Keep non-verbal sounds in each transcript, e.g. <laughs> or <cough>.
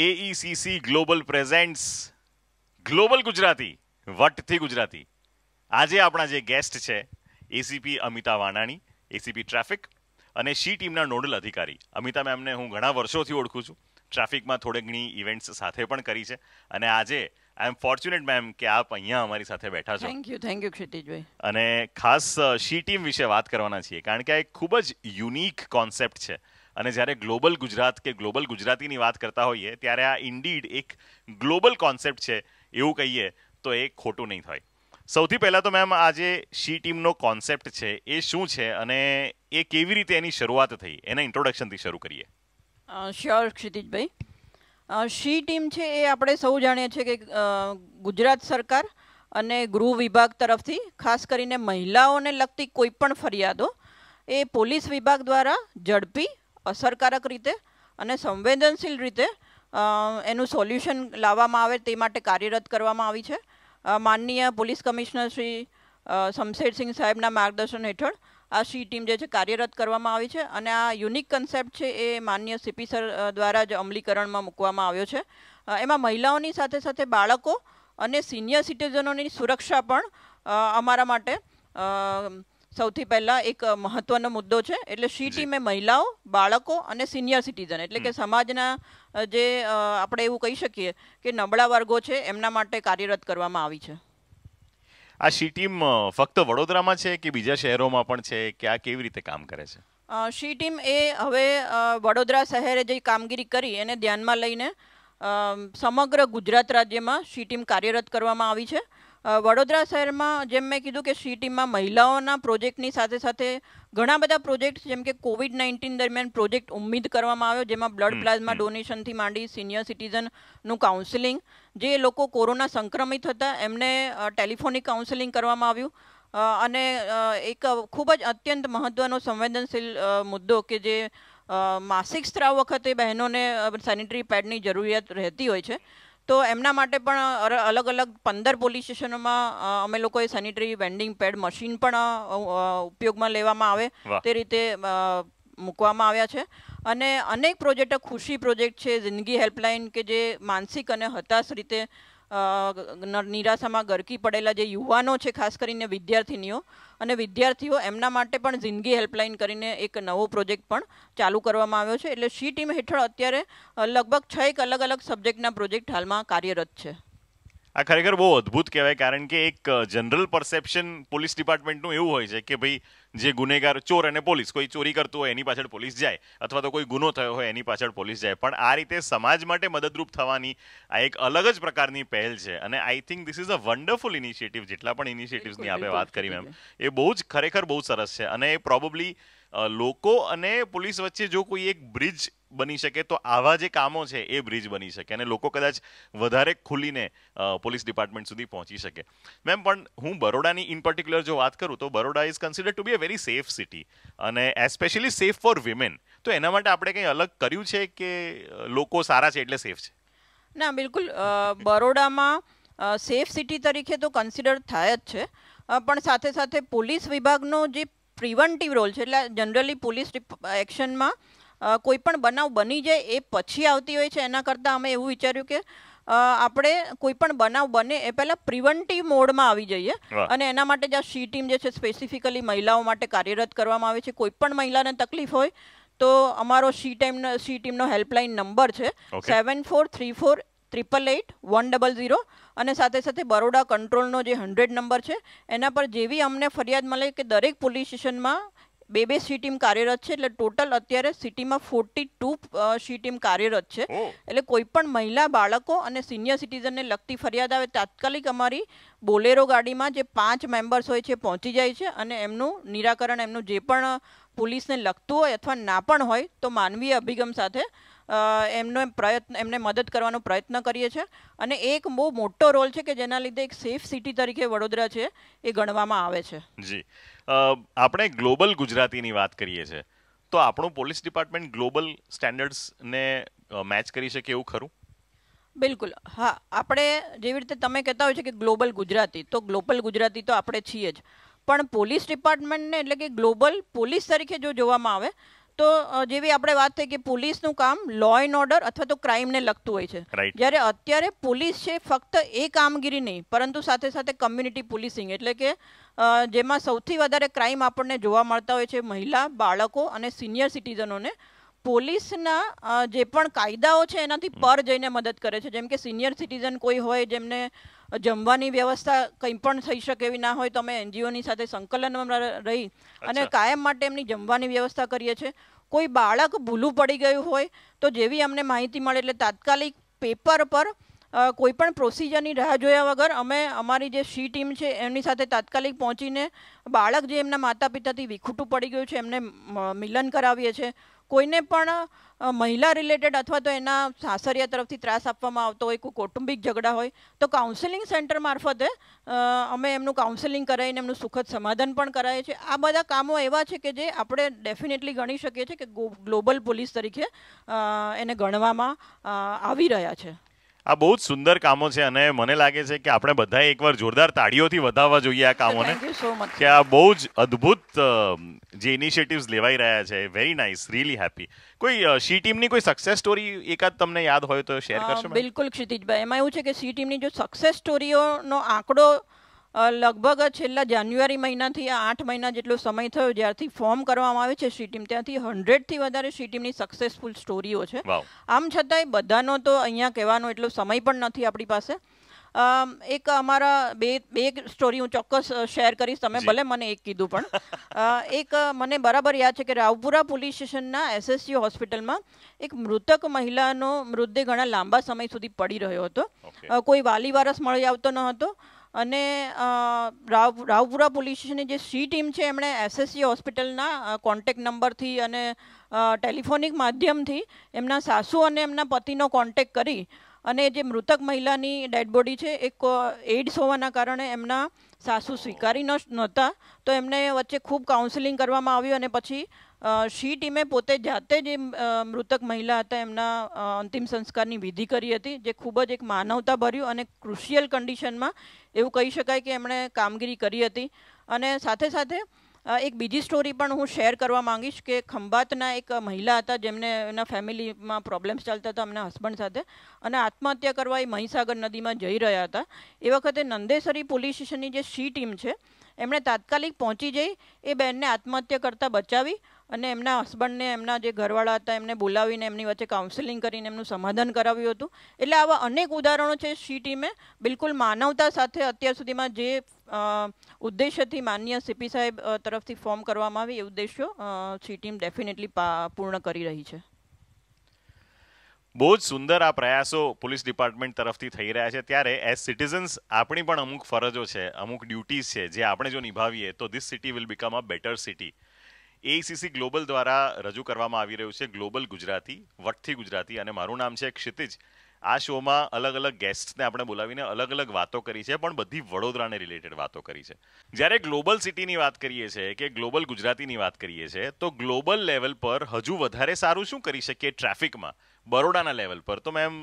એઈસીસી global presents global Gujarati વટથી ગુજરાતી આજે આપણા જે ગેસ્ટ છે ACP Amita Vanani ACP traffic અને શી ટીમના નોડલ અધિકારી અમિતા મેમને હું ઘણા વર્ષોથી ઓળખું છું ટ્રાફિકમાં થોડે ઘણી ઇવેન્ટ્સ સાથે પણ કરી છે અને આજે આઈ એમ ફોર્ચ્યુનેટ મેમ કે આપ અહીંયા અમારી સાથે બેઠા છો થેન્ક યુ થેન્ક યુ ક્ષિતિજભાઈ અને ખાસ શી ટીમ વિશે વાત કરવાના છીએ કારણ કે આ એક ખૂબ જ યુનિક કોન્સેપ્ટ છે અને જ્યારે ગ્લોબલ ગુજરાત કે ગ્લોબલ ગુજરાતીની વાત કરતા હોઈએ ત્યારે આ ઇન્ડીડ એક ગ્લોબલ કોન્સેપ્ટ છે એવું કહીએ તો એ ખોટું નહીં થાય સૌથી પહેલાં તો મેમ આ જે શી ટીમનો કોન્સેપ્ટ છે એ શું છે અને એ કેવી રીતે એની શરૂઆત થઈ એના ઇન્ટ્રોડક્શનથી શરૂ કરીએ શ્યોર ક્ષિતિજભાઈ શી ટીમ છે એ આપણે સૌ જાણીએ છીએ કે ગુજરાત સરકાર અને ગૃહ વિભાગ તરફથી ખાસ કરીને મહિલાઓને લગતી કોઈપણ ફરિયાદો એ પોલીસ વિભાગ દ્વારા ઝડપી અસરકારક રીતે અને સંવેદનશીલ રીતે એનું સોલ્યુશન લાવવામાં આવે તે માટે કાર્યરત કરવામાં આવી છે માનનીય પોલીસ કમિશનર શ્રી શમશેરસિંહ સાહેબના માર્ગદર્શન હેઠળ આ સી ટીમ જે છે કાર્યરત કરવામાં આવી છે અને આ યુનિક કન્સેપ્ટ છે એ માન્ય સીપી સર દ્વારા જ અમલીકરણમાં મૂકવામાં આવ્યો છે એમાં મહિલાઓની સાથે સાથે બાળકો અને સિનિયર સિટીઝનોની સુરક્ષા પણ અમારા માટે સૌથી પહેલાં એક મહત્વનો મુદ્દો છે એટલે સી ટીમે મહિલાઓ બાળકો અને સિનિયર સિટીઝન એટલે કે સમાજના જે આપણે એવું કહી શકીએ કે નબળા વર્ગો છે એમના માટે કાર્યરત કરવામાં આવી છે આ શી ટીમ ફક્ત વડોદરામાં છે કે બીજા શહેરોમાં પણ છે કે આ કેવી રીતે કામ કરે છે શી ટીમ એ હવે વડોદરા શહેરે જે કામગીરી કરી એને ધ્યાનમાં લઈને સમગ્ર ગુજરાત રાજ્યમાં શી ટીમ કાર્યરત કરવામાં આવી છે વડોદરા શહેરમાં જેમ મેં કીધું કે શી ટીમમાં મહિલાઓના પ્રોજેક્ટની સાથે સાથે ઘણા બધા પ્રોજેક્ટ જેમ કે કોવિડ નાઇન્ટીન દરમિયાન પ્રોજેક્ટ ઉમ્મીદ કરવામાં આવ્યો જેમાં બ્લડ પ્લાઝમા ડોનેશનથી માંડી સિનિયર સિટીઝનનું કાઉન્સિલિંગ જે લોકો કોરોના સંક્રમિત હતા એમને ટેલિફોનિક કાઉન્સેલિંગ કરવામાં આવ્યું અને એક ખૂબ જ અત્યંત મહત્ત્વનો સંવેદનશીલ મુદ્દો કે જે માસિક સ્ત્રાવ વખતે બહેનોને સેનિટરી પેડની જરૂરિયાત રહેતી હોય છે તો એમના માટે પણ અલગ અલગ પંદર પોલીસ સ્ટેશનોમાં અમે લોકોએ સેનિટરી વેન્ડિંગ પેડ મશીન પણ ઉપયોગમાં લેવામાં આવે તે રીતે મૂકવામાં આવ્યા છે અને અનેક પ્રોજેક્ટ ખુશી પ્રોજેક્ટ છે જિંદગી હેલ્પલાઇન કે જે માનસિક અને હતાશ રીતે નિરાશામાં ગરકી પડેલા જે યુવાનો છે ખાસ કરીને વિદ્યાર્થીનીઓ અને વિદ્યાર્થીઓ એમના માટે પણ જિંદગી હેલ્પલાઇન કરીને એક નવો પ્રોજેક્ટ પણ ચાલુ કરવામાં આવ્યો છે એટલે સી ટીમ હેઠળ અત્યારે લગભગ છ એક અલગ અલગ સબ્જેક્ટના પ્રોજેક્ટ હાલમાં કાર્યરત છે આ ખરેખર બહુ અદભુત કહેવાય કારણ કે એક જનરલ પરસેપ્શન પોલીસ ડિપાર્ટમેન્ટનું એવું હોય છે કે ભાઈ જે ગુનેગાર ચોર અને પોલીસ કોઈ ચોરી કરતું હોય એની પાછળ પોલીસ જાય અથવા તો કોઈ ગુનો થયો હોય એની પાછળ પોલીસ જાય પણ આ રીતે સમાજ માટે મદદરૂપ થવાની આ એક અલગ જ પ્રકારની પહેલ છે અને I think this is a wonderful initiative જેટલા પણ ઇનિશિયેટિવ્સની આપણે વાત કરી મેમ એ બહુ જ ખરેખર બહુ સરસ છે અને એ પ્રોબેબલી લોકો અને પોલીસ વચ્ચે જો કોઈ એક બ્રિજ બની શકે તો આવા જે કામો છે એ બ્રિજ બની શકે અને લોકો કદાચ વધારે ખુલીને પોલીસ ડિપાર્ટમેન્ટ સુધી પહોંચી શકે મેમ પણ હું બરોડાની ઇન પર્ટિક્યુલર જો વાત કરું તો Baroda is consider to be a very safe city અને એસ્પેશિયલી સેફ ફોર વિમેન તો એના માટે આપણે કંઈ અલગ કર્યું છે કે લોકો સારા છે એટલે સેફ છે ના બિલકુલ બરોડામાં સેફ સિટી તરીકે તો કન્સિડર થાય જ છે પણ સાથે સાથે પોલીસ વિભાગનો જે પ્રિવન્ટિવ રોલ છે એટલે જનરલી પોલીસ એક્શનમાં કોઈ પણ બનાવ બની જાય એ પછી આવતી હોય છે એના કરતાં અમે એવું વિચાર્યું કે આપણે કોઈ પણ બનાવ બને એ પહેલાં પ્રિવન્ટિવ મોડમાં આવી જઈએ અને એના માટે જ્યાં સી ટીમ જે છે સ્પેસિફિકલી મહિલાઓ માટે કાર્યરત કરવામાં આવે છે કોઈ પણ મહિલાને તકલીફ હોય તો અમારો સી ટાઈમનો સી ટીમનો હેલ્પલાઇન નંબર છે seven four three four triple eight one double zero અને સાથે સાથે બરોડા કંટ્રોલનો જે હન્ડ્રેડ નંબર છે એના પર જેવી અમને ફરિયાદ મળે કે દરેક પોલીસ સ્ટેશનમાં બે બે સી ટીમ કાર્યરત છે એટલે ટોટલ અત્યારે સિટીમાં ફોર્ટી ટુ સી ટીમ કાર્યરત છે એટલે કોઈ પણ મહિલા બાળકો અને સિનિયર સિટીઝનને લગતી ફરિયાદ આવે તાત્કાલિક અમારી બોલેરો ગાડીમાં જે પાંચ મેમ્બર્સ હોય છે પહોંચી જાય છે અને એમનું નિરાકરણ એમનું જે પણ પોલીસને લગતું હોય અથવા ના પણ હોય તો માનવીય અભિગમ સાથે એમનો એમ પ્રયત્ન એમને મદદ કરવાનો પ્રયત્ન કરીએ છીએ અને એક બહુ મોટો રોલ છે કે જેના લીધે એક સેફ સિટી તરીકે વડોદરા છે એ ગણવામાં આવે છે જી આપણે ગ્લોબલ ગુજરાતીની વાત કરીએ છીએ તો આપણું પોલીસ ડિપાર્ટમેન્ટ ગ્લોબલ સ્ટેન્ડર્ડ્સને મેચ કરી શકે એવું ખરું બિલકુલ હા આપણે જેવી રીતે તમે કહેતા હોય છે કે ગ્લોબલ ગુજરાતી તો ગ્લોબલ ગુજરાતી તો આપણે છીએ જ પણ પોલીસ ડિપાર્ટમેન્ટને એટલે કે ગ્લોબલ પોલીસ તરીકે જો જોવામાં આવે તો જેવી આપણે વાત થઈ કે પોલીસનું કામ લો એન્ડ ઓર્ડર અથવા તો ક્રાઇમને લગતું હોય છે જ્યારે અત્યારે પોલીસ છે ફક્ત એ કામગીરી નહીં પરંતુ સાથે સાથે કમ્યુનિટી પોલીસિંગ એટલે કે જેમાં સૌથી વધારે ક્રાઇમ આપણને જોવા મળતા હોય છે મહિલા બાળકો અને સિનિયર સિટીઝનોને પોલીસના જે પણ કાયદાઓ છે એનાથી પર જઈને મદદ કરે છે જેમ કે સિનિયર સિટીઝન કોઈ હોય જેમને જમવાની વ્યવસ્થા કંઈ પણ થઈ શકે એવી ના હોય તો અમે એનજીઓની સાથે સંકલનમાં રહી અને કાયમ માટે એમની જમવાની વ્યવસ્થા કરીએ છીએ કોઈ બાળક ભૂલું પડી ગયું હોય તો જેવી અમને માહિતી મળે એટલે તાત્કાલિક પેપર પર કોઈ પણ પ્રોસિજરની રાહ જોયા વગર અમે અમારી જે સી ટીમ છે એમની સાથે તાત્કાલિક પહોંચીને બાળક જે એમના માતા પિતાથી વિખૂટું પડી ગયું છે એમને મિલન કરાવીએ છીએ કોઈને પણ મહિલા રિલેટેડ અથવા તો એના સાસરિયા તરફથી ત્રાસ આપવામાં આવતો હોય કોઈ કૌટુંબિક ઝઘડા હોય તો કાઉન્સેલિંગ સેન્ટર મારફતે અમે એમનું કાઉન્સેલિંગ કરાવીને એમનું સુખદ સમાધાન પણ કરાવીએ છીએ આ બધા કામો એવા છે કે જે આપણે ડેફિનેટલી ગણી શકીએ છીએ કે ગ્લોબલ પોલીસ તરીકે એને ગણવામાં આવી રહ્યા છે આ બહુ જ સુંદર કામો છે અને મને લાગે છે કે આપણે બધાએ એકવાર જોરદાર તાળીઓથી વધાવવા જોઈએ આ કામોને કે આ બહુ જ અદ્ભુત જે ઇનિશિયેટિવ્સ લેવાઈ રહ્યા છે વેરી નાઇસ રીલી હેપી કોઈ સી ટીમની કોઈ સક્સેસ સ્ટોરી એકાદ તમને યાદ હોય તો શેર કરશો બિલકુલ ક્ષિતિજભાઈ એમાં એવું છે કે સી ટીમની જો સક્સેસ સ્ટોરીઓનો આંકડો લગભગ છેલ્લા જાન્યુઆરી મહિનાથી આઠ મહિના જેટલો સમય થયો જ્યારથી ફોર્મ કરવામાં આવે છે સી ટીમ ત્યાંથી હંડ્રેડથી વધારે સી ટીમની સક્સેસફુલ સ્ટોરીઓ છે આમ છતાંય બધાનો તો અહીંયા કહેવાનો એટલો સમય પણ નથી આપણી પાસે એક અમારા બે બે સ્ટોરી હું ચોક્કસ શેર કરીશ તમે ભલે મને એક કીધું પણ એક મને બરાબર યાદ છે કે રાવપુરા પોલીસ સ્ટેશનના એસએસસી હોસ્પિટલમાં એક મૃતક મહિલાનો મૃતદેહ ઘણા લાંબા સમય સુધી પડી રહ્યો હતો કોઈ વાલી વારસ મળી આવતો ન હતો અને રાવ રાવપુરા પોલીસ જે સી ટીમ છે એમણે એસએસસી હોસ્પિટલના કોન્ટેક નંબરથી અને ટેલિફોનિક માધ્યમથી એમના સાસુ અને એમના પતિનો કોન્ટેક કરી અને જે મૃતક મહિલાની ડેડ બોડી છે એ એઇડ્સ હોવાના કારણે એમના સાસુ સ્વીકારી ન નહોતા તો એમને વચ્ચે ખૂબ કાઉન્સેલિંગ કરવામાં આવ્યું અને પછી શી ટીમે પોતે જાતે જે મૃતક મહિલા હતા એમના અંતિમ સંસ્કારની વિધિ કરી હતી જે ખૂબ જ એક માનવતા ભર્યું અને ક્રુશિયલ કન્ડિશનમાં એવું કહી શકાય કે એમણે કામગીરી કરી હતી અને સાથે સાથે એક બીજી સ્ટોરી પણ હું શેર કરવા માંગીશ કે ખંભાતના એક મહિલા હતા જેમને એના ફેમિલીમાં પ્રોબ્લેમ્સ ચાલતા હતા એમના હસબન્ડ સાથે અને આત્મહત્યા કરવા એ મહીસાગર નદીમાં જઈ રહ્યા હતા એ વખતે નંદેસરી પોલીસ સ્ટેશનની જે સી ટીમ છે એમણે તાત્કાલિક પહોંચી જઈ એ બહેનને આત્મહત્યા કરતાં બચાવી અને એમના હસબન્ડને એમના જે ઘરવાળા હતા એમને બોલાવીને એમની વચ્ચે કાઉન્સેલિંગ કરીને એમનું સમાધાન કરાવ્યું હતું એટલે આવા અનેક ઉદાહરણો છે સી ટીમે બિલકુલ માનવતા સાથે અત્યાર સુધીમાં જે ઉદ્દેશ્યથી માન્ય સીપી સાહેબ તરફથી ફોર્મ કરવામાં આવી એ ઉદ્દેશ્યો સી ટીમ ડેફિનેટલી પૂર્ણ કરી રહી છે બહુ જ સુંદર આ પ્રયાસો પોલીસ ડિપાર્ટમેન્ટ તરફથી થઈ રહ્યા છે ત્યારે એઝ સિટીઝન્સ આપણી પણ અમુક ફરજો છે અમુક ડ્યુટીઝ છે જે આપણે જો નિભાવીએ તો this city will become a better city ACC global દ્વારા રજૂ કરવામાં આવી રહ્યું છે ગ્લોબલ ગુજરાતી વટથી ગુજરાતી અને મારું નામ છે ક્ષિતિજ આ શોમાં અલગ અલગ ગેસ્ટને આપણે બોલાવીને અલગ અલગ વાતો કરી છે પણ બધી વડોદરાને રિલેટેડ વાતો કરી છે જ્યારે ગ્લોબલ સિટીની વાત કરીએ છીએ કે ગ્લોબલ ગુજરાતીની વાત કરીએ છીએ તો ગ્લોબલ લેવલ પર હજુ વધારે સારું શું કરી શકીએ ટ્રાફિકમાં બરોડાના લેવલ પર તો મેમ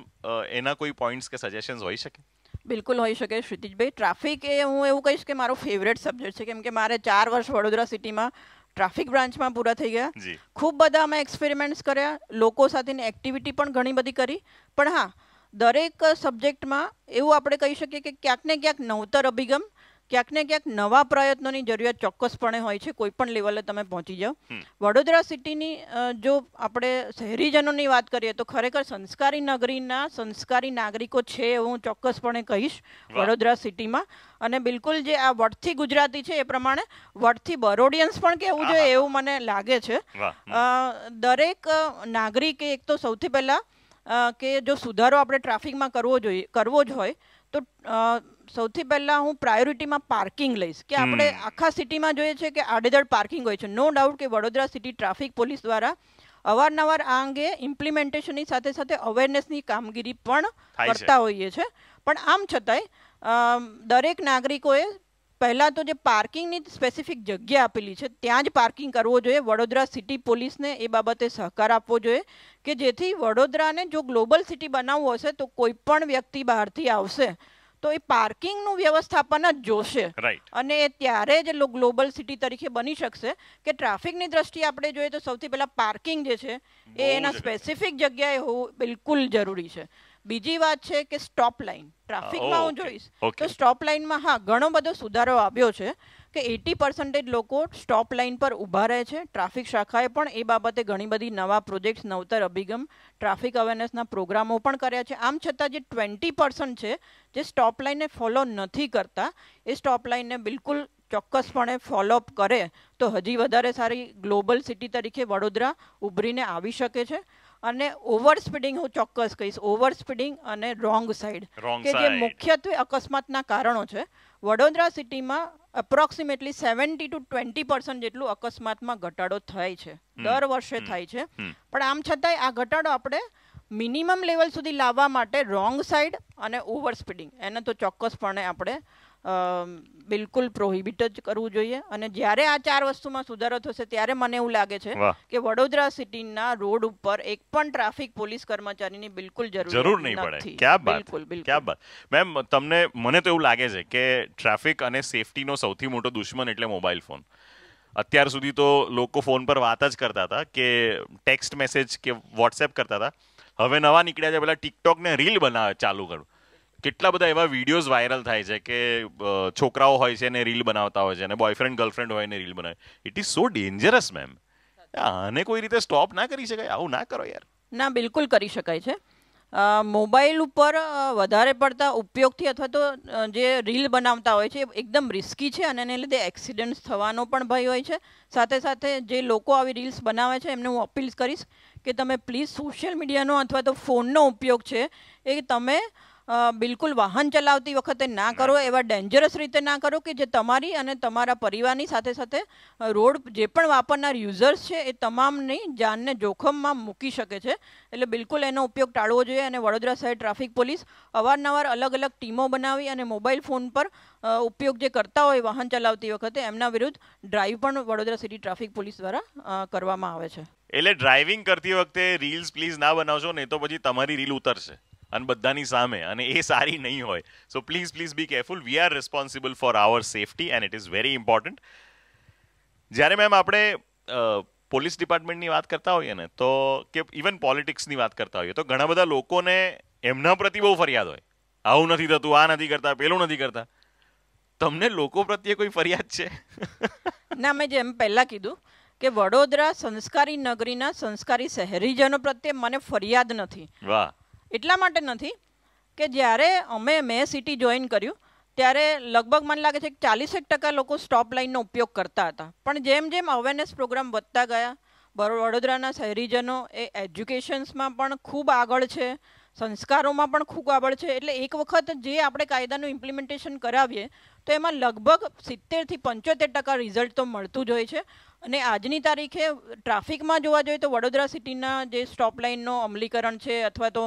એના કોઈ પોઈન્ટ્સ કે સજેશન્સ હોઈ શકે બિલકુલ હોઈ શકે ક્ષિતિજભાઈ ટ્રાફિક એ હું એવું કહીશ કે મારો ફેવરેટ સબ્જેક્ટ છે કેમ કે મારે ચાર વર્ષ વડોદરા સિટીમાં ટ્રાફિક બ્રાન્ચમાં પૂરા થઈ ગયા ખૂબ બધા અમે એક્સપેરિમેન્ટ્સ કર્યા લોકો સાથેની એક્ટિવિટી પણ ઘણી બધી કરી પણ હા દરેક સબ્જેક્ટમાં એવું આપણે કહી શકીએ કે ક્યાંક ને ક્યાંક નવતર અભિગમ ક્યાંક ને ક્યાંક નવા પ્રયત્નોની જરૂરિયાત ચોક્કસપણે હોય છે કોઈ પણ લેવલે તમે પહોંચી જાઓ વડોદરા સિટીની જો આપણે શહેરીજનોની વાત કરીએ તો ખરેખર સંસ્કારી નગરીના સંસ્કારી નાગરિકો છે એવું ચોક્કસપણે કહીશ વડોદરા સિટીમાં અને બિલકુલ જે આ વડથી ગુજરાતી છે એ પ્રમાણે વડથી બરોડિયન્સ પણ કહેવું જોઈએ એવું મને લાગે છે દરેક નાગરિકે એક તો સૌથી પહેલાં કે જો સુધારો આપણે ટ્રાફિકમાં કરવો જોઈએ કરવો જ હોય તો સૌથી પહેલાં હું પ્રાયોરિટીમાં પાર્કિંગ લઈશ કે આપણે આખા સિટીમાં જોઈએ છે કે આડેધડ પાર્કિંગ હોય છે નો ડાઉટ કે વડોદરા સિટી ટ્રાફિક પોલીસ દ્વારા અવારનવાર આ અંગે ઇમ્પ્લિમેન્ટેશનની સાથે સાથે અવેરનેસની કામગીરી પણ કરતા હોઈએ છે પણ આમ છતાંય દરેક નાગરિકોએ પહેલાં તો જે પાર્કિંગની સ્પેસિફિક જગ્યા આપેલી છે ત્યાં જ પાર્કિંગ કરવો જોઈએ વડોદરા સિટી પોલીસને એ બાબતે સહકાર આપવો જોઈએ કે જેથી વડોદરાને જો ગ્લોબલ સિટી બનાવવું હશે તો કોઈ પણ વ્યક્તિ બહારથી આવશે તો એ પાર્કિંગનું વ્યવસ્થાપન જ જોશે અને એ ત્યારે જ ગ્લોબલ સિટી તરીકે બની શકશે કે ટ્રાફિકની દ્રષ્ટિએ આપણે જોઈએ તો સૌથી પહેલાં પાર્કિંગ જે છે એ એના સ્પેસિફિક જગ્યાએ હોવું બિલકુલ જરૂરી છે બીજી વાત છે કે સ્ટોપ લાઇન ટ્રાફિકમાં હું જોઈશ તો સ્ટોપ લાઇનમાં હા ઘણો બધો સુધારો આવ્યો છે કે એટી પર્સન્ટેજ લોકો સ્ટોપ લાઇન પર ઉભા રહે છે ટ્રાફિક શાખાએ પણ એ બાબતે ઘણી બધી નવા પ્રોજેક્ટ્સ નવતર અભિગમ ટ્રાફિક અવેરનેસના પ્રોગ્રામો પણ કર્યા છે આમ છતાં જે ટ્વેન્ટી પર્સન્ટ છે જે સ્ટોપ લાઇનને ફોલો નથી કરતા એ સ્ટોપ લાઇનને બિલકુલ ચોક્કસપણે ફોલોઅપ કરે તો હજી વધારે સારી ગ્લોબલ સિટી તરીકે વડોદરા ઉભરીને આવી શકે છે અને ઓવર સ્પીડિંગ હું ચોક્કસ કહીશ ઓવર સ્પીડિંગ અને રોંગ સાઈડ કે જે મુખ્યત્વે અકસ્માતના કારણો છે વડોદરા સિટીમાં approximately seventy to twenty percent જેટલું અકસ્માતમાં ઘટાડો થાય છે દર વર્ષે થાય છે પણ આમ છતાંય આ ઘટાડો આપણે મિનિમમ લેવલ સુધી લાવવા માટે રોંગ સાઈડ અને ઓવર સ્પીડિંગ એને તો ચોક્કસપણે આપણે બિલકુલ પ્રોહિબિટ જ કરવું જોઈએ અને જ્યારે આ ચાર વસ્તુમાં સુધારો થશે ત્યારે મને એવું લાગે છે કે વડોદરા સિટીના રોડ ઉપર એક પણ ટ્રાફિક પોલીસ કર્મચારીની બિલકુલ જરૂર નહીં પડે ક્યાં બિલકુલ મેમ તમને મને તો એવું લાગે છે કે ટ્રાફિક અને સેફટીનો સૌથી મોટો દુશ્મન એટલે મોબાઈલ ફોન અત્યાર સુધી તો લોકો ફોન પર વાત જ કરતા હતા કે ટેક્સ્ટ મેસેજ કે વોટ્સએપ કરતા હતા હવે નવા નીકળ્યા છે પેલા ટિકટોક ને રીલ બનાવે ચાલુ કરું કેટલા બધા એવા વિડીયોઝ વાયરલ થાય છે કે છોકરાઓ હોય છે અને રીલ બનાવતા હોય છે અને બોયફ્રેન્ડ ગર્લફ્રેન્ડ હોય ને રીલ બનાવે it is so dangerous ma'am આને કોઈ રીતે સ્ટોપ ના કરી શકાય આવું ના કરો યાર ના બિલકુલ કરી શકાય છે મોબાઈલ ઉપર વધારે પડતા ઉપયોગથી અથવા તો જે રીલ બનાવતા હોય છે એકદમ રિસ્કી છે અને એને લીધે એક્સિડન્ટ્સ થવાનો પણ ભય હોય છે સાથે સાથે જે લોકો આવી રીલ્સ બનાવે છે એમને હું અપીલ કરીશ કે તમે પ્લીઝ સોશિયલ મીડિયાનો અથવા તો ફોનનો ઉપયોગ છે એ તમે બિલકુલ વાહન ચલાવતી વખતે ના કરો એવા ડેન્જરસ રીતે ના કરો કે જે તમારી અને તમારા પરિવારની સાથે સાથે રોડ જે પણ વાપરનાર યુઝર્સ છે એ તમામની જાનને જોખમમાં મૂકી શકે છે એટલે બિલકુલ એનો ઉપયોગ ટાળવો જોઈએ અને વડોદરા શહેર ટ્રાફિક પોલીસ અવારનવાર અલગ અલગ ટીમો બનાવી અને મોબાઈલ ફોન પર ઉપયોગ જે કરતા હોય વાહન ચલાવતી વખતે એમના વિરુદ્ધ ડ્રાઈવ પણ વડોદરા સિટી ટ્રાફિક પોલીસ દ્વારા કરવામાં આવે છે એટલે ડ્રાઇવિંગ કરતી વખતે રીલ્સ પ્લીઝ ના બનાવશો ને તો પછી તમારી રીલ ઉતરશે અને બધાની સામે અને એ સારી નહીં હોય so please please be careful we are responsible for our safety and it is very important જ્યારે મેમ આપણે પોલીસ ડિપાર્ટમેન્ટની વાત કરતા હોઈએ ને તો કે ઇવન પોલિટિક્સની વાત કરતા હોઈએ તો ઘણા બધા લોકોને એમના પ્રતિ બહુ ફરિયાદ હોય આવું નથી થતું આ નથી કરતા પેલું નથી કરતા તમને લોકો પ્રત્યે કોઈ ફરિયાદ છે <laughs> ના મેં જેમ પહેલાં કીધું કે વડોદરા સંસ્કારી નગરીના સંસ્કારી શહેરીજનો પ્રત્યે મને ફરિયાદ નથી વાહ એટલા માટે નથી કે જ્યારે અમે મેં સિટી જોઈન કર્યું ત્યારે લગભગ મને લાગે છે કે ચાલીસેક ટકા લોકો સ્ટોપ લાઇનનો ઉપયોગ કરતા હતા પણ જેમ જેમ અવેરનેસ પ્રોગ્રામ વધતા ગયા વડોદરાના શહેરીજનો એ એજ્યુકેશન્સમાં પણ ખૂબ આગળ છે સંસ્કારોમાં પણ ખૂબ આગળ છે એટલે એક વખત જે આપણે કાયદાનું ઇમ્પ્લિમેન્ટેશન કરાવીએ તો એમાં લગભગ સિત્તેરથી પંચોતેર ટકા રિઝલ્ટ તો મળતું જ હોય છે અને આજની તારીખે ટ્રાફિકમાં જોવા જોઈએ તો વડોદરા સિટીના જે સ્ટોપ લાઇનનો અમલીકરણ છે અથવા તો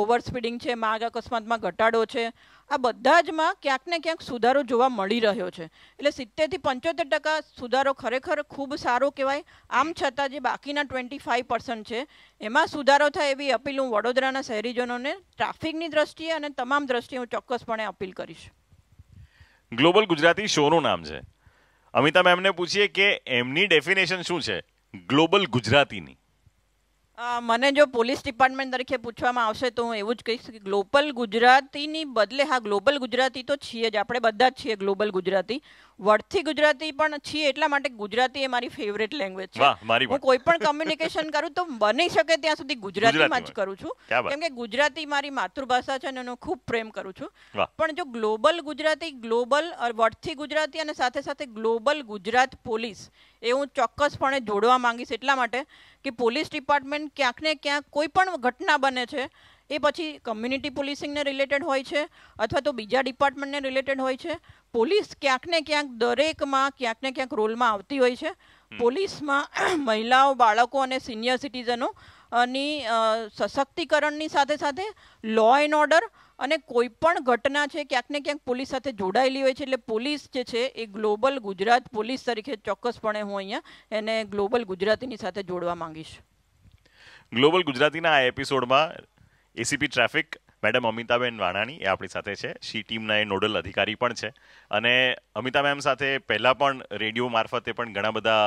ઓવર સ્પીડિંગ છે માર્ગ અકસ્માતમાં ઘટાડો છે આ બધા જમાં ક્યાંક ને ક્યાંક સુધારો જોવા મળી રહ્યો છે એટલે સિત્તેરથી પંચોતેર ટકા સુધારો ખરેખર ખૂબ સારો કહેવાય આમ છતાં જે બાકીના ટ્વેન્ટી ફાઇવ પર્સન્ટ છે એમાં સુધારો થાય એવી અપીલ હું વડોદરાના શહેરીજનોને ટ્રાફિકની દ્રષ્ટિએ અને તમામ દ્રષ્ટિએ હું ચોક્કસપણે અપીલ કરીશ ગ્લોબલ ગુજરાતી શોનું નામ છે અમિતા મેમને પૂછીએ કે એમની ડેફિનેશન શું છે ગ્લોબલ ગુજરાતીની મને જો પોલીસ ડિપાર્ટમેન્ટ તરીકે પૂછવામાં આવશે તો હું એવું જ કહીશ કે ગ્લોબલ ગુજરાતીની બદલે હા ગ્લોબલ ગુજરાતી તો છીએ જ આપણે બધા જ છીએ ગ્લોબલ ગુજરાતી વળથી ગુજરાતી પણ છીએ એટલા માટે ગુજરાતી એ મારી ફેવરેટ લેંગ્વેજ છે હું કોઈ પણ કમ્યુનિકેશન કરું તો બની શકે ત્યાં સુધી ગુજરાતીમાં જ કરું છું કેમ કે ગુજરાતી મારી માતૃભાષા છે અને એનો ખૂબ પ્રેમ કરું છું પણ જો ગ્લોબલ ગુજરાતી ગ્લોબલ વળથી ગુજરાતી અને સાથે સાથે ગ્લોબલ ગુજરાત પોલીસ એ હું ચોક્કસપણે જોડવા માંગીશ એટલા માટે કે પોલીસ ડિપાર્ટમેન્ટ ક્યાંકને ક્યાંક કોઈ પણ ઘટના બને છે એ પછી કમ્યુનિટી પોલીસિંગને રિલેટેડ હોય છે અથવા તો બીજા ડિપાર્ટમેન્ટને રિલેટેડ હોય છે પોલીસ ક્યાંકને ક્યાંક દરેકમાં ક્યાંકને ક્યાંક રોલમાં આવતી હોય છે પોલીસમાં <clears throat> મહિલાઓ બાળકો અને સિનિયર સિટીઝનો ની સશક્તિકરણની સાથે સાથે લો એન્ડ ઓર્ડર અને કોઈપણ ઘટના છે ક્યાંક ને ક્યાંક પોલીસ સાથે જોડાયેલી હોય છે એટલે પોલીસ જે છે એ ગ્લોબલ ગુજરાત પોલીસ તરીકે ચોક્કસપણે હું અહીંયા એને ગ્લોબલ ગુજરાતીની સાથે જોડવા માંગીશ ગ્લોબલ ગુજરાતીના આ એપિસોડમાં એસીપી ટ્રાફિક મેડમ અમિતાબેન વાણાણી એ આપણી સાથે છે શી ટીમના એ નોડલ અધિકારી પણ છે અને અમિતા મેમ સાથે પહેલાં પણ રેડિયો મારફતે પણ ઘણા બધા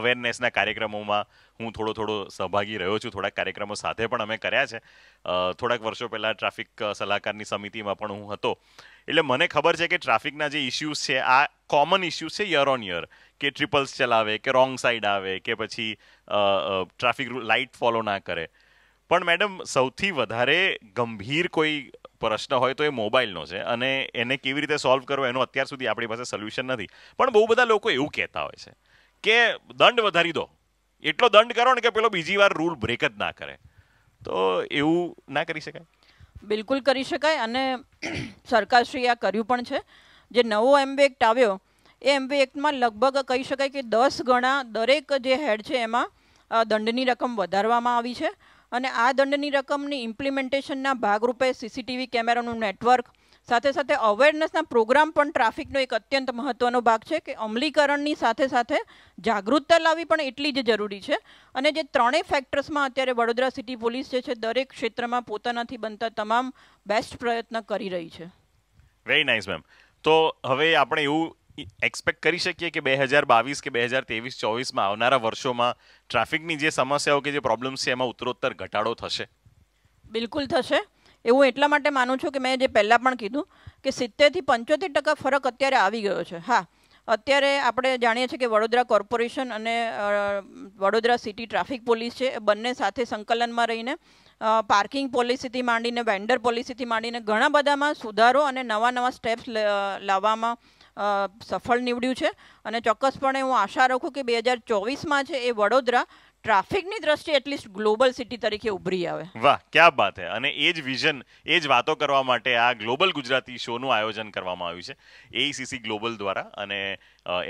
અવેરનેસના કાર્યક્રમોમાં હું થોડો થોડો સહભાગી રહ્યો છું થોડાક કાર્યક્રમો સાથે પણ અમે કર્યા છે થોડાક વર્ષો પહેલાં ટ્રાફિક સલાહકારની સમિતિમાં પણ હું હતો એટલે મને ખબર છે કે ટ્રાફિકના જે ઇસ્યુઝ છે આ કોમન ઇસ્યુઝ છે યર ઓન યર કે ટ્રિપલ્સ ચલાવે કે રોંગ સાઈડ આવે કે પછી ટ્રાફિક લાઇટ ફોલો ના કરે પણ મેડમ સૌથી વધારે ગંભીર કોઈ પ્રશ્ન હોય તો એ મોબાઈલનો છે અને એને કેવી રીતે સોલ્વ કરવો એનું અત્યાર સુધી આપણી પાસે સોલ્યુશન નથી પણ બહુ બધા લોકો એવું કહેતા હોય છે કે દંડ વધારી દો એટલો દંડ કરો ને કે પેલો બીજી વાર રૂલ બ્રેક જ ના કરે તો એવું ના કરી શકાય બિલકુલ કરી શકાય અને સરકારશ્રીએ આ કર્યું પણ છે જે નવો એમબી એક્ટ આવ્યો એ એમબી એક્ટમાં લગભગ કહી શકાય કે દસ ગણા દરેક જે હેડ છે એમાં દંડની રકમ વધારવામાં આવી છે અને આ દંડની રકમની ઇમ્પ્લિમેન્ટેશનના ભાગરૂપે સીસીટીવી કેમેરાનું નેટવર્ક સાથે સાથે અવેરનેસના પ્રોગ્રામ પણ ટ્રાફિકનો એક અત્યંત મહત્ત્વનો ભાગ છે કે અમલીકરણની સાથે સાથે જાગૃતતા લાવવી પણ એટલી જ જરૂરી છે અને જે ત્રણેય ફેક્ટર્સમાં અત્યારે વડોદરા સિટી પોલીસ જે છે દરેક ક્ષેત્રમાં પોતાનાથી બનતા તમામ બેસ્ટ પ્રયત્ન કરી રહી છે વેરી નાઇસ મેમ તો હવે આપણે એવું એક્સપેક્ટ કરી શકીએ કે બે હજાર બાવીસ કે બે હજાર ત્રેવીસ ચોવીસમાં આવનારા વર્ષોમાં ટ્રાફિકની જે સમસ્યાઓ કે જે પ્રોબ્લેમ્સ છે એમાં ઉત્તરોત્તર ઘટાડો થશે બિલકુલ થશે એવું એટલા માટે માનું છું કે મેં જે પહેલાં પણ કીધું કે સિત્તેરથી પંચોતેર ટકા ફરક અત્યારે આવી ગયો છે હા અત્યારે આપણે જાણીએ છીએ કે વડોદરા કોર્પોરેશન અને વડોદરા સિટી ટ્રાફિક પોલીસ છે બંને સાથે સંકલનમાં રહીને પાર્કિંગ પોલિસીથી માંડીને વેન્ડર પોલિસીથી માંડીને ઘણા બધામાં સુધારો અને નવા નવા સ્ટેપ્સ લાવવામાં સફળ નીવડ્યું છે અને ચોક્કસપણે હું આશા રાખું કે બે હજાર ચોવીસમાં છે એ વડોદરા ટ્રાફિકની દ્રષ્ટિએ એટલીસ્ટ ગ્લોબલ સિટી તરીકે ઉભરી આવે વાહ ક્યાં વાત હે અને એ જ વિઝન એ જ વાતો કરવા માટે આ ગ્લોબલ ગુજરાતી શોનું આયોજન કરવામાં આવ્યું છે એઈસીસી e ગ્લોબલ દ્વારા અને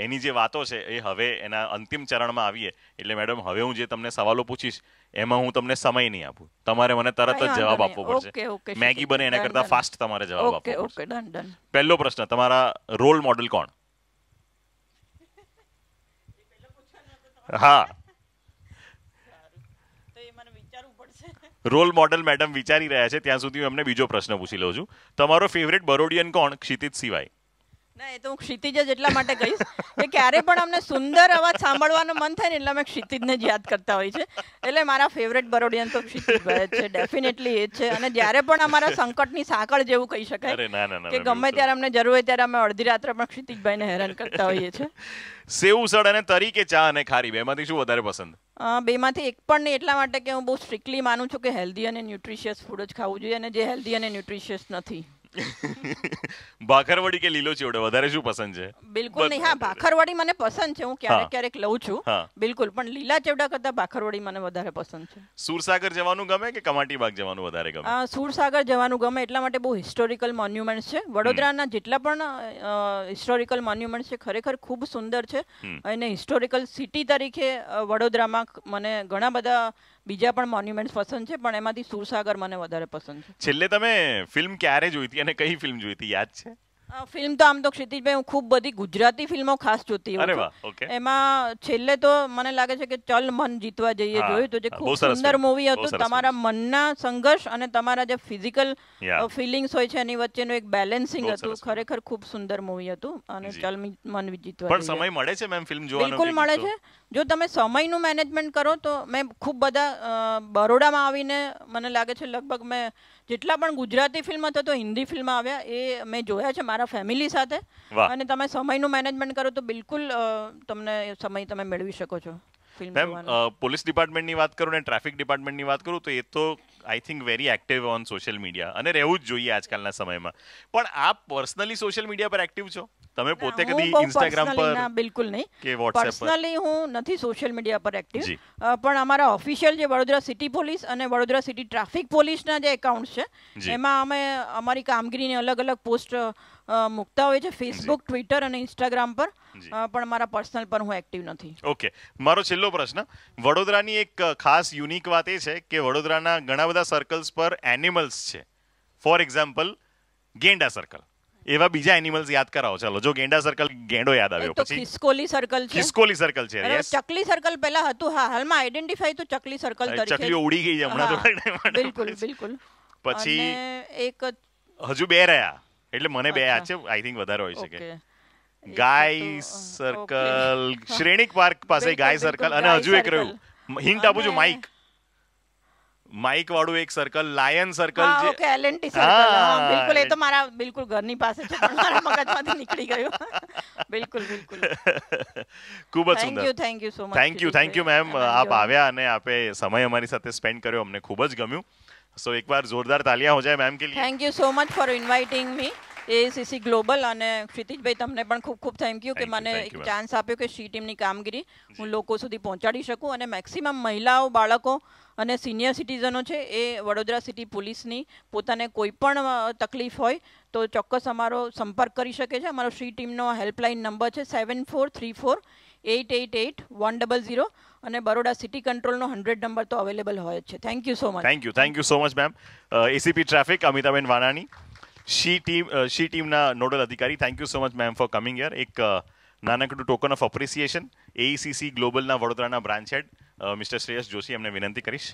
એની જે વાતો છે એ હવે એના અંતિમ ચરણમાં આવીએ એટલે મેડમ હવે હું જે તમને સવાલો પૂછીશ એમાં હું તમને સમય નહીં આપું તમારે મને તરત જ જવાબ આપવો પડશે મેગી બને એના કરતા ફાસ્ટ તમારે જવાબ આપવો ઓકે ડન ડન પહેલો પ્રશ્ન તમારા રોલ મોડલ કોણ હા રોલ મોડલ મેડમ વિચારી રહ્યા છે ત્યાં સુધી હું એમને બીજો પ્રશ્ન પૂછી લઉં છું તમારો ફેવરેટ બરોડિયન કોણ ક્ષિતિજ સિવાય ના એ તો હું ક્ષિતિજ જ એટલા માટે કહીશ કે ક્યારે પણ અમને સુંદર અવાજ સાંભળવાનું મન થાય ને એટલે અમે ક્ષિતિજને જ યાદ કરતા હોય છે એટલે મારા ફેવરેટ બરોડિયન તો ક્ષિતિજભાઈ છે ડેફિનેટલી એ છે અને જ્યારે પણ અમારા સંકટની સાંકળ જેવું કહી શકાય કે ગમે ત્યારે અમને જરૂર હોય ત્યારે અમે અડધી રાત્રે પણ ક્ષિતિજભાઈને હેરાન કરતા હોઈએ છીએ સેવ અને તરી કે ચા અને ખારી બેમાંથી શું વધારે પસંદ બેમાંથી એક પણ નહીં એટલા માટે કે હું બહુ સ્ટ્રિક્ટલી માનું છું કે હેલ્ધી અને ન્યુટ્રિશિયસ ફૂડ જ ખાવું જોઈએ અને જે હેલ્ધી અને ન્યુટ્રિશિયસ નથી ભાખરવડી કે લીલો ચેવડો વધારે શું પસંદ છે બિલકુલ નહીં હા ભાખરવડી મને પસંદ છે હું ક્યારેક ક્યારેક લઉં છું બિલકુલ પણ લીલા ચેવડા કરતા ભાખરવડી મને વધારે પસંદ છે સુરસાગર જવાનું ગમે કે કમાટી બાગ જવાનું વધારે ગમે સુરસાગર જવાનું ગમે એટલા માટે બહુ હિસ્ટોરિકલ મોન્યુમેન્ટ છે વડોદરાના જેટલા પણ હિસ્ટોરિકલ મોન્યુમેન્ટ છે ખરેખર ખૂબ સુંદર છે અને હિસ્ટોરિકલ સિટી તરીકે વડોદરામાં મને ઘણા બધા બીજા પણ મોન્યુમેન્ટ પસંદ છે પણ એમાંથી સુરસાગર મને વધારે પસંદ છે છેલ્લે તમે ફિલ્મ ક્યારે જોઈ હતી અને કઈ ફિલ્મ જોઈ હતી યાદ છે ફિલ્મ તો આમ તો ક્ષિતિજભાઈ હું ખૂબ બધી ગુજરાતી ફિલ્મો ખાસ જોતી હોઉં એમાં છેલ્લે તો મને લાગે છે કે ચલ મન જીતવા જઈએ જોયું તો જે ખૂબ સુંદર મૂવી હતું તમારા મનના સંઘર્ષ અને તમારા જે ફિઝિકલ ફિલિંગ્સ હોય છે એની વચ્ચેનું એક બેલેન્સિંગ હતું ખરેખર ખૂબ સુંદર મૂવી હતું અને ચલ મન જીતવા પણ સમય મળે છે મેમ ફિલ્મ જોવાનો બિલકુલ મળે છે જો તમે સમયનું મેનેજમેન્ટ કરો તો મેં ખૂબ બધા બરોડામાં આવીને મને લાગે છે લગભગ મેં જેટલા પણ ગુજરાતી ફિલ્મ હતા તો હિન્દી ફિલ્મ આવ્યા એ મેં જોયા છે તમારા ફેમિલી સાથે અને તમે સમયનું મેનેજમેન્ટ કરો તો બિલકુલ તમને સમય તમે મેળવી શકો છો મેમ પોલીસ ડિપાર્ટમેન્ટની વાત કરું ને ટ્રાફિક ડિપાર્ટમેન્ટની વાત કરું તો એ તો I think very active on social media અને રહેવું જ જોઈએ આજકાલના સમયમાં પણ આપ પર્સનલી સોશિયલ મીડિયા પર એક્ટિવ છો તમે પોતે કદી ઇન્સ્ટાગ્રામ પર બિલકુલ નહીં કે વોટ્સએપ પર્સનલી હું નથી સોશિયલ મીડિયા પર એક્ટિવ પણ અમારા ઓફિશિયલ જે વડોદરા સિટી પોલીસ અને વડોદરા સિટી ટ્રાફિક પોલીસના જે એકાઉન્ટ છે એમાં અમે અમારી કામગીરીની અલગ અલગ પોસ્ટ મૂકતા હોય છે ફેસબુક ટ્વિટર અને ઇન્સ્ટાગ્રામ પર પણ મારા પર્સનલ પર હું એક્ટિવ નથી ઓકે મારો છેલ્લો પ્રશ્ન વડોદરાની એક ખાસ યુનિક વાત એ છે કે વડોદરાના ઘણા બધા સર્કલ્સ પર એનિમલ્સ છે ફોર એક્ઝામ્પલ ગેંડા સર્કલ એવા બીજા એનિમલ્સ યાદ કરાવો ચાલો જો ગેંડા સર્કલ ગેંડો યાદ આવ્યો પછી ખિસકોલી સર્કલ છે ખિસકોલી સર્કલ છે ચકલી સર્કલ પહેલા હતું હા હાલમાં આઈડેન્ટિફાઈ તો ચકલી સર્કલ તરીકે ચકલી ઉડી ગઈ છે હમણાં તો બિલકુલ <laughs> બિલકુલ પછી એક હજુ બે રહ્યા એટલે મને બે આ છે આઈ થિંક વધારે હોય શકે ગાય સર્કલ શ્રેણીક પાર્ક પાસે ગાય સર્કલ અને હજુ એક રહ્યું હિન્ટ આપું છું માઇક માઇક વાળું એક સર્કલ લાયન સર્કલ જે ઓકે એલએનટી સર્કલ બિલકુલ એ તો મારા બિલકુલ ઘરની પાસે છે મારા મગજમાંથી નીકળી ગયું બિલકુલ બિલકુલ <laughs> ખૂબ જ સુંદર thank you thank you so much thank you thank you ma'am આપ આવ્યા અને આપે સમય અમારી સાથે સ્પેન્ડ કર્યો અમને ખૂબ જ ગમ્યું સો એકવાર જોરદાર તાલિયા હો જાય મેમ કે લીએ thank you so much for inviting me ACC global અને ક્ષિતિજભાઈ તમને પણ ખૂબ ખૂબ થેન્ક યુ કે મને એક ચાન્સ આપ્યો કે શી ટીમની કામગીરી હું લોકો સુધી પહોંચાડી શકું અને મેક્સિમમ મહિલાઓ બાળકો અને સિનિયર સિટીઝનો છે એ વડોદરા સિટી પોલીસની પોતાને કોઈ પણ તકલીફ હોય તો ચોક્કસ અમારો સંપર્ક કરી શકે છે અમારો શ્રી ટીમનો હેલ્પલાઇન નંબર છે seven four three four eight eight eight one double zero અને બરોડા સિટી કંટ્રોલનો હંડ્રેડ નંબર તો અવેલેબલ હોય છે thank you so much thank you thank you so much ma'am ACP traffic અમિતાબેન વાનાની શી ટીમ શી ટીમના nodal અધિકારી thank you so much ma'am for coming યર એક uh, નાનકડું ટોકન ઓફ એપ્રિસિએશન એઈસીસી ગ્લોબલના વડોદરાના branch head mister Shreyas Joshi એમને વિનંતી કરીશ